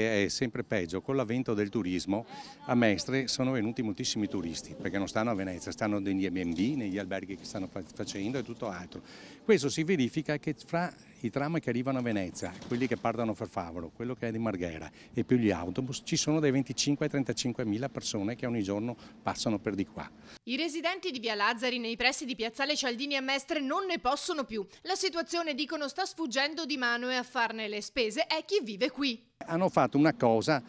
È sempre peggio, con l'avvento del turismo a Mestre sono venuti moltissimi turisti perché non stanno a Venezia, stanno negli Airbnb, negli alberghi che stanno facendo e tutto altro. Questo si verifica che fra i tram che arrivano a Venezia, quelli che partono per Favaro, quello che è di Marghera e più gli autobus, ci sono dai 25 ai 35 mila persone che ogni giorno passano per di qua. I residenti di Via Lazzari nei pressi di Piazzale Cialdini a Mestre non ne possono più. La situazione, dicono, sta sfuggendo di mano e a farne le spese è chi vive qui hanno fatto una cosa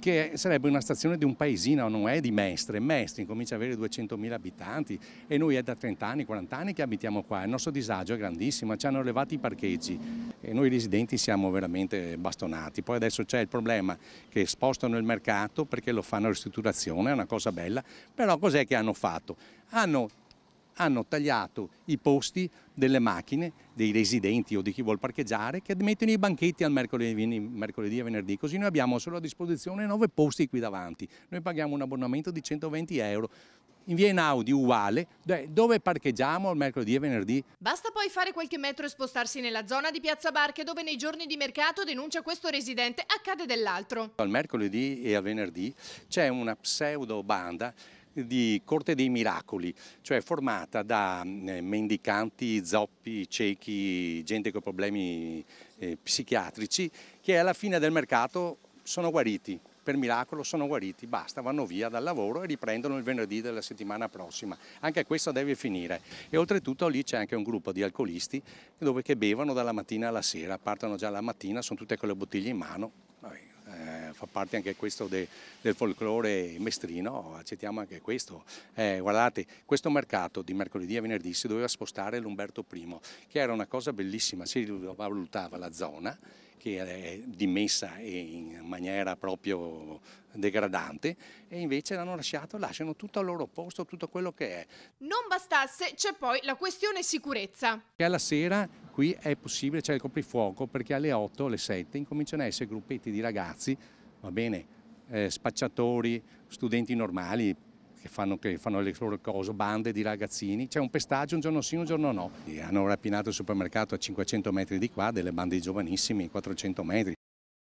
che sarebbe una stazione di un paesino, non è di Mestre. Mestre comincia ad avere 200.000 abitanti e noi è da 30 anni, 40 anni che abitiamo qua. Il nostro disagio è grandissimo, ci hanno levato i parcheggi e noi residenti siamo veramente bastonati. Poi adesso c'è il problema che spostano il mercato perché lo fanno ristrutturazione, è una cosa bella, però cos'è che hanno fatto? Hanno hanno tagliato i posti delle macchine, dei residenti o di chi vuole parcheggiare, che mettono i banchetti al mercoledì, mercoledì e venerdì, così noi abbiamo solo a disposizione nove posti qui davanti. Noi paghiamo un abbonamento di 120 euro, in via Einaudi uguale, dove parcheggiamo il mercoledì e venerdì. Basta poi fare qualche metro e spostarsi nella zona di Piazza Barche dove nei giorni di mercato, denuncia questo residente, accade dell'altro. Al mercoledì e al venerdì c'è una pseudo banda di Corte dei Miracoli, cioè formata da eh, mendicanti, zoppi, ciechi, gente con problemi eh, psichiatrici, che alla fine del mercato sono guariti, per miracolo sono guariti, basta, vanno via dal lavoro e riprendono il venerdì della settimana prossima. Anche questo deve finire. E oltretutto lì c'è anche un gruppo di alcolisti dove che bevono dalla mattina alla sera, partono già la mattina, sono tutte con le bottiglie in mano fa parte anche questo de, del folklore mestrino, accettiamo anche questo. Eh, guardate, questo mercato di mercoledì a venerdì si doveva spostare l'Umberto I, che era una cosa bellissima, si valutava la zona che è dimessa in maniera proprio degradante e invece l'hanno lasciato, lasciano tutto al loro posto, tutto quello che è. Non bastasse, c'è poi la questione sicurezza. Che alla sera qui è possibile, c'è il coprifuoco perché alle 8, alle 7 incominciano a essere gruppetti di ragazzi va bene, eh, spacciatori, studenti normali che fanno, che fanno, le loro cose, bande di ragazzini, c'è un pestaggio un giorno sì, un giorno no. E hanno rapinato il supermercato a 500 metri di qua, delle bande giovanissime, 400 metri.